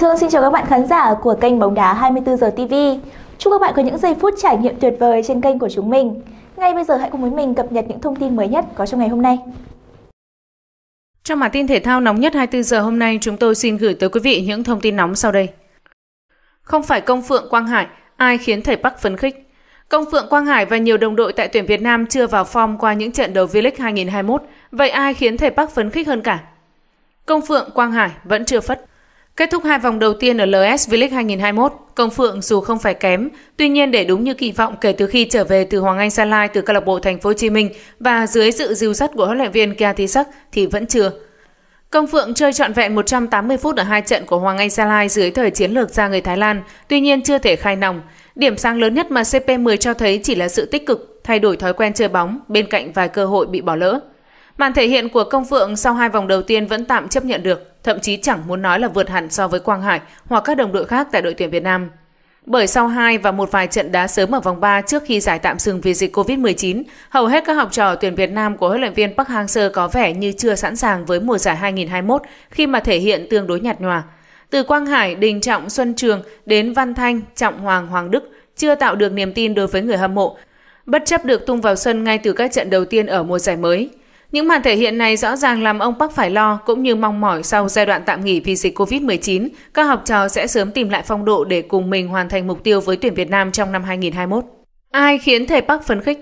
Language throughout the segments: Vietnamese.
Thương xin chào các bạn khán giả của kênh Bóng đá 24 giờ TV. Chúc các bạn có những giây phút trải nghiệm tuyệt vời trên kênh của chúng mình. Ngay bây giờ hãy cùng với mình cập nhật những thông tin mới nhất có trong ngày hôm nay. Trong bản tin thể thao nóng nhất 24 giờ hôm nay, chúng tôi xin gửi tới quý vị những thông tin nóng sau đây. Không phải công Phượng Quang Hải, ai khiến thầy Park phấn khích? Công Phượng Quang Hải và nhiều đồng đội tại tuyển Việt Nam chưa vào form qua những trận đấu V-League 2021, vậy ai khiến thầy Park phấn khích hơn cả? Công Phượng Quang Hải vẫn chưa phất. Kết thúc hai vòng đầu tiên ở LS V-League 2021, Công Phượng dù không phải kém, tuy nhiên để đúng như kỳ vọng kể từ khi trở về từ Hoàng Anh Gia Lai từ câu lạc bộ Thành phố Hồ Chí Minh và dưới sự dìu dắt của huấn luyện viên Kia Thị Sắc thì vẫn chưa. Công Phượng chơi trọn vẹn 180 phút ở hai trận của Hoàng Anh Gia Lai dưới thời chiến lược gia người Thái Lan, tuy nhiên chưa thể khai nòng. Điểm sáng lớn nhất mà CP10 cho thấy chỉ là sự tích cực, thay đổi thói quen chơi bóng bên cạnh vài cơ hội bị bỏ lỡ. Màn thể hiện của Công Phượng sau hai vòng đầu tiên vẫn tạm chấp nhận được thậm chí chẳng muốn nói là vượt hẳn so với Quang Hải hoặc các đồng đội khác tại đội tuyển Việt Nam. Bởi sau 2 và một vài trận đá sớm ở vòng 3 trước khi giải tạm dừng vì dịch Covid-19, hầu hết các học trò tuyển Việt Nam của huấn luyện viên Park Hang-seo có vẻ như chưa sẵn sàng với mùa giải 2021 khi mà thể hiện tương đối nhạt nhòa. Từ Quang Hải, Đình Trọng, Xuân Trường đến Văn Thanh, Trọng Hoàng, Hoàng Đức chưa tạo được niềm tin đối với người hâm mộ, bất chấp được tung vào sân ngay từ các trận đầu tiên ở mùa giải mới. Những màn thể hiện này rõ ràng làm ông Park phải lo cũng như mong mỏi sau giai đoạn tạm nghỉ vì dịch Covid-19, các học trò sẽ sớm tìm lại phong độ để cùng mình hoàn thành mục tiêu với tuyển Việt Nam trong năm 2021. Ai khiến thầy Park phấn khích?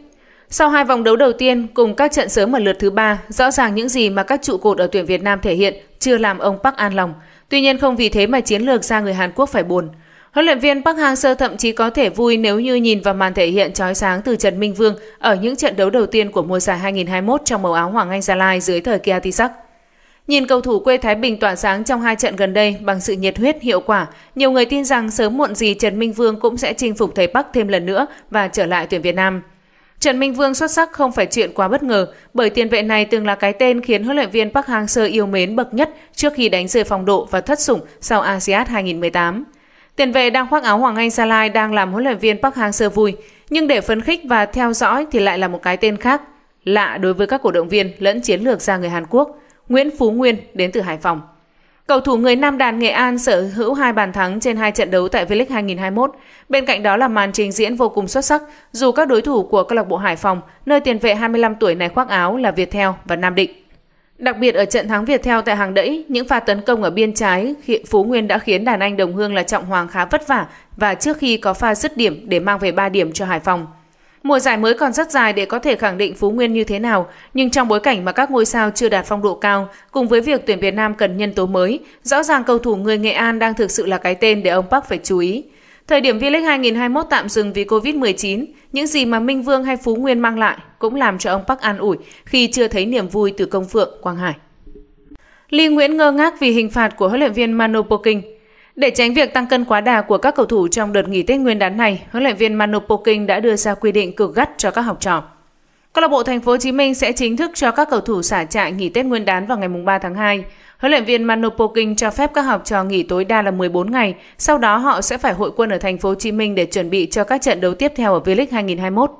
Sau hai vòng đấu đầu tiên cùng các trận sớm ở lượt thứ ba, rõ ràng những gì mà các trụ cột ở tuyển Việt Nam thể hiện chưa làm ông Park an lòng. Tuy nhiên không vì thế mà chiến lược ra người Hàn Quốc phải buồn. Huấn luyện viên Park Hang-seo thậm chí có thể vui nếu như nhìn vào màn thể hiện chói sáng từ Trần Minh Vương ở những trận đấu đầu tiên của mùa giải 2021 trong màu áo Hoàng Anh Gia Lai dưới thời Kia Tisak. Nhìn cầu thủ quê Thái Bình tỏa sáng trong hai trận gần đây bằng sự nhiệt huyết hiệu quả, nhiều người tin rằng sớm muộn gì Trần Minh Vương cũng sẽ chinh phục thầy Park thêm lần nữa và trở lại tuyển Việt Nam. Trần Minh Vương xuất sắc không phải chuyện quá bất ngờ, bởi tiền vệ này từng là cái tên khiến huấn luyện viên Park Hang-seo yêu mến bậc nhất trước khi đánh rơi phong độ và thất sủng sau ASEAN 2018. Tiền vệ đang khoác áo Hoàng Anh Gia Lai đang làm huấn luyện viên Park Hang-seo vui, nhưng để phấn khích và theo dõi thì lại là một cái tên khác, lạ đối với các cổ động viên lẫn chiến lược gia người Hàn Quốc, Nguyễn Phú Nguyên đến từ Hải Phòng. Cầu thủ người Nam Đàn Nghệ An sở hữu hai bàn thắng trên hai trận đấu tại V-League 2021. Bên cạnh đó là màn trình diễn vô cùng xuất sắc dù các đối thủ của câu lạc bộ Hải Phòng, nơi tiền vệ 25 tuổi này khoác áo là Viettel và Nam Định. Đặc biệt ở trận thắng Việt theo tại hàng đẫy, những pha tấn công ở biên trái hiện Phú Nguyên đã khiến đàn anh đồng hương là Trọng Hoàng khá vất vả và trước khi có pha dứt điểm để mang về 3 điểm cho Hải Phòng. Mùa giải mới còn rất dài để có thể khẳng định Phú Nguyên như thế nào, nhưng trong bối cảnh mà các ngôi sao chưa đạt phong độ cao, cùng với việc tuyển Việt Nam cần nhân tố mới, rõ ràng cầu thủ người Nghệ An đang thực sự là cái tên để ông Park phải chú ý. Thời điểm V-League 2021 tạm dừng vì Covid-19, những gì mà Minh Vương hay Phú Nguyên mang lại cũng làm cho ông Park an ủi khi chưa thấy niềm vui từ công phượng Quang Hải. Lý Nguyễn ngơ ngác vì hình phạt của huấn luyện viên Manu Poking. Để tránh việc tăng cân quá đà của các cầu thủ trong đợt nghỉ Tết Nguyên đán này, huấn luyện viên Manu Poking đã đưa ra quy định cực gắt cho các học trò. Câu lạc bộ Thành phố Hồ Chí Minh sẽ chính thức cho các cầu thủ xả trại nghỉ Tết Nguyên đán vào ngày 3 tháng 2. Huấn luyện viên Manu Poking cho phép các học trò nghỉ tối đa là 14 ngày, sau đó họ sẽ phải hội quân ở Thành phố Hồ Chí Minh để chuẩn bị cho các trận đấu tiếp theo ở V-League 2021.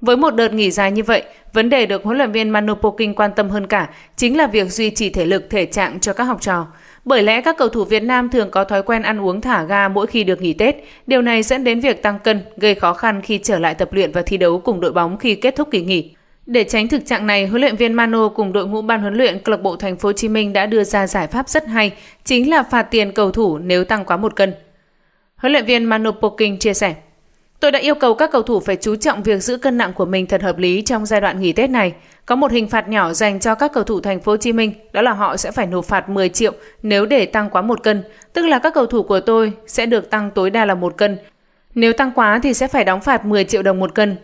Với một đợt nghỉ dài như vậy, vấn đề được huấn luyện viên Manu Poking quan tâm hơn cả chính là việc duy trì thể lực, thể trạng cho các học trò. Bởi lẽ các cầu thủ Việt Nam thường có thói quen ăn uống thả ga mỗi khi được nghỉ Tết. Điều này dẫn đến việc tăng cân, gây khó khăn khi trở lại tập luyện và thi đấu cùng đội bóng khi kết thúc kỳ nghỉ. Để tránh thực trạng này, huấn luyện viên Mano cùng đội ngũ ban huấn luyện câu lạc bộ Thành phố Hồ Chí Minh đã đưa ra giải pháp rất hay, chính là phạt tiền cầu thủ nếu tăng quá một cân. Huấn luyện viên Mano Poking chia sẻ. Tôi đã yêu cầu các cầu thủ phải chú trọng việc giữ cân nặng của mình thật hợp lý trong giai đoạn nghỉ Tết này. Có một hình phạt nhỏ dành cho các cầu thủ thành phố Hồ Chí Minh, đó là họ sẽ phải nộp phạt 10 triệu nếu để tăng quá một cân, tức là các cầu thủ của tôi sẽ được tăng tối đa là một cân. Nếu tăng quá thì sẽ phải đóng phạt 10 triệu đồng một cân.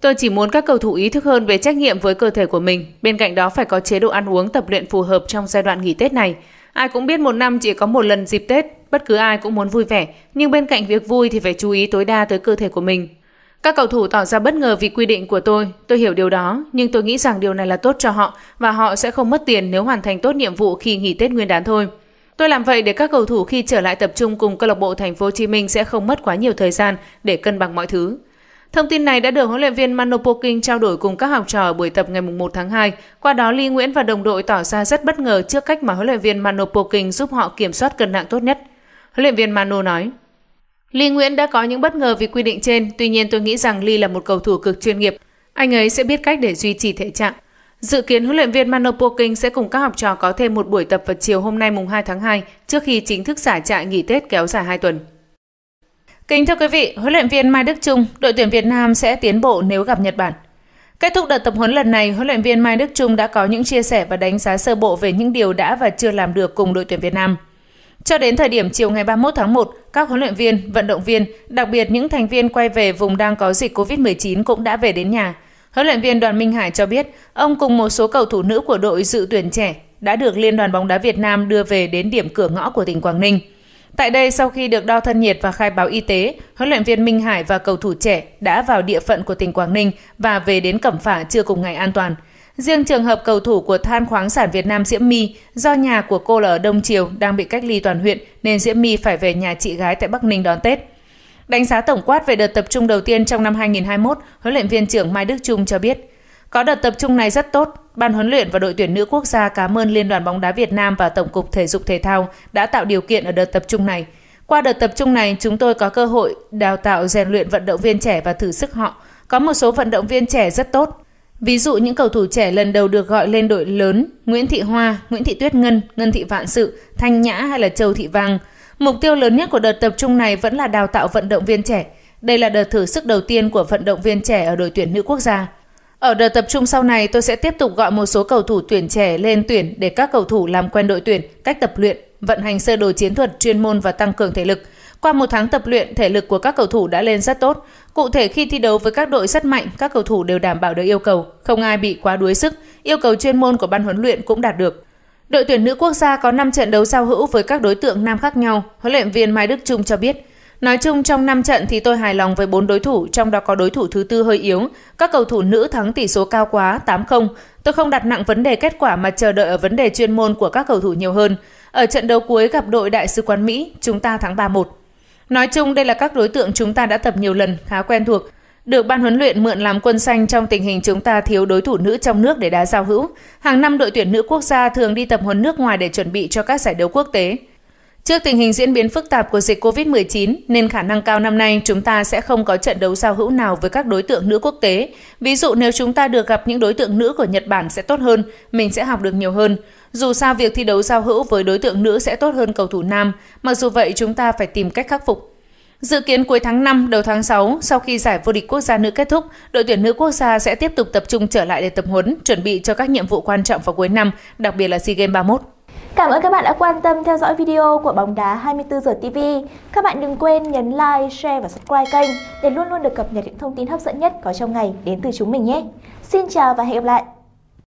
Tôi chỉ muốn các cầu thủ ý thức hơn về trách nhiệm với cơ thể của mình, bên cạnh đó phải có chế độ ăn uống tập luyện phù hợp trong giai đoạn nghỉ Tết này. Ai cũng biết một năm chỉ có một lần dịp Tết, bất cứ ai cũng muốn vui vẻ, nhưng bên cạnh việc vui thì phải chú ý tối đa tới cơ thể của mình. Các cầu thủ tỏ ra bất ngờ vì quy định của tôi, tôi hiểu điều đó, nhưng tôi nghĩ rằng điều này là tốt cho họ và họ sẽ không mất tiền nếu hoàn thành tốt nhiệm vụ khi nghỉ Tết Nguyên đán thôi. Tôi làm vậy để các cầu thủ khi trở lại tập trung cùng câu lạc bộ Thành phố Hồ Chí Minh sẽ không mất quá nhiều thời gian để cân bằng mọi thứ. Thông tin này đã được huấn luyện viên Manopoking trao đổi cùng các học trò ở buổi tập ngày 1 tháng 2. Qua đó, Lee Nguyễn và đồng đội tỏ ra rất bất ngờ trước cách mà huấn luyện viên Manopoking giúp họ kiểm soát cân nặng tốt nhất. Huấn luyện viên Mano nói, Lee Nguyễn đã có những bất ngờ vì quy định trên, tuy nhiên tôi nghĩ rằng Lee là một cầu thủ cực chuyên nghiệp. Anh ấy sẽ biết cách để duy trì thể trạng. Dự kiến huấn luyện viên Manopoking sẽ cùng các học trò có thêm một buổi tập vào chiều hôm nay mùng 2 tháng 2 trước khi chính thức giải trại nghỉ Tết kéo dài 2 tuần. Kính thưa quý vị, huấn luyện viên Mai Đức Trung, đội tuyển Việt Nam sẽ tiến bộ nếu gặp Nhật Bản. Kết thúc đợt tập huấn lần này, huấn luyện viên Mai Đức Trung đã có những chia sẻ và đánh giá sơ bộ về những điều đã và chưa làm được cùng đội tuyển Việt Nam. Cho đến thời điểm chiều ngày 31 tháng 1, các huấn luyện viên, vận động viên, đặc biệt những thành viên quay về vùng đang có dịch COVID-19 cũng đã về đến nhà. Huấn luyện viên Đoàn Minh Hải cho biết, ông cùng một số cầu thủ nữ của đội dự tuyển trẻ đã được Liên đoàn bóng đá Việt Nam đưa về đến điểm cửa ngõ của tỉnh Quảng Ninh. Tại đây, sau khi được đo thân nhiệt và khai báo y tế, huấn luyện viên Minh Hải và cầu thủ trẻ đã vào địa phận của tỉnh Quảng Ninh và về đến Cẩm Phả chưa cùng ngày an toàn. Riêng trường hợp cầu thủ của than khoáng sản Việt Nam Diễm My, do nhà của cô là ở Đông Triều đang bị cách ly toàn huyện nên Diễm My phải về nhà chị gái tại Bắc Ninh đón Tết. Đánh giá tổng quát về đợt tập trung đầu tiên trong năm 2021, huấn luyện viên trưởng Mai Đức Trung cho biết, có đợt tập trung này rất tốt. Ban huấn luyện và đội tuyển nữ quốc gia cảm ơn Liên đoàn bóng đá Việt Nam và Tổng cục Thể dục Thể thao đã tạo điều kiện ở đợt tập trung này. Qua đợt tập trung này, chúng tôi có cơ hội đào tạo rèn luyện vận động viên trẻ và thử sức họ. Có một số vận động viên trẻ rất tốt. Ví dụ những cầu thủ trẻ lần đầu được gọi lên đội lớn, Nguyễn Thị Hoa, Nguyễn Thị Tuyết Ngân, Ngân Thị Vạn Sự, Thanh Nhã hay là Châu Thị Vàng. Mục tiêu lớn nhất của đợt tập trung này vẫn là đào tạo vận động viên trẻ. Đây là đợt thử sức đầu tiên của vận động viên trẻ ở đội tuyển nữ quốc gia. Ở đợt tập trung sau này, tôi sẽ tiếp tục gọi một số cầu thủ tuyển trẻ lên tuyển để các cầu thủ làm quen đội tuyển, cách tập luyện, vận hành sơ đồ chiến thuật chuyên môn và tăng cường thể lực. Qua một tháng tập luyện, thể lực của các cầu thủ đã lên rất tốt. Cụ thể khi thi đấu với các đội rất mạnh, các cầu thủ đều đảm bảo được yêu cầu, không ai bị quá đuối sức. Yêu cầu chuyên môn của ban huấn luyện cũng đạt được. Đội tuyển nữ quốc gia có 5 trận đấu giao hữu với các đối tượng nam khác nhau. Huấn luyện viên Mai Đức Trung cho biết, Nói chung trong 5 trận thì tôi hài lòng với 4 đối thủ, trong đó có đối thủ thứ tư hơi yếu. Các cầu thủ nữ thắng tỷ số cao quá 8-0. Tôi không đặt nặng vấn đề kết quả mà chờ đợi ở vấn đề chuyên môn của các cầu thủ nhiều hơn. Ở trận đấu cuối gặp đội đại sứ quán Mỹ, chúng ta thắng 3-1. Nói chung đây là các đối tượng chúng ta đã tập nhiều lần, khá quen thuộc. Được ban huấn luyện mượn làm quân xanh trong tình hình chúng ta thiếu đối thủ nữ trong nước để đá giao hữu. Hàng năm đội tuyển nữ quốc gia thường đi tập huấn nước ngoài để chuẩn bị cho các giải đấu quốc tế. Trước tình hình diễn biến phức tạp của dịch COVID-19 nên khả năng cao năm nay chúng ta sẽ không có trận đấu giao hữu nào với các đối tượng nữ quốc tế. Ví dụ nếu chúng ta được gặp những đối tượng nữ của Nhật Bản sẽ tốt hơn, mình sẽ học được nhiều hơn. Dù sao việc thi đấu giao hữu với đối tượng nữ sẽ tốt hơn cầu thủ nam, mặc dù vậy chúng ta phải tìm cách khắc phục. Dự kiến cuối tháng 5, đầu tháng 6, sau khi giải vô địch quốc gia nữ kết thúc, đội tuyển nữ quốc gia sẽ tiếp tục tập trung trở lại để tập huấn, chuẩn bị cho các nhiệm vụ quan trọng vào cuối năm, đặc biệt là SEA Games 31. Cảm ơn các bạn đã quan tâm theo dõi video của Bóng đá 24 giờ TV. Các bạn đừng quên nhấn like, share và subscribe kênh để luôn luôn được cập nhật những thông tin hấp dẫn nhất có trong ngày đến từ chúng mình nhé. Xin chào và hẹn gặp lại!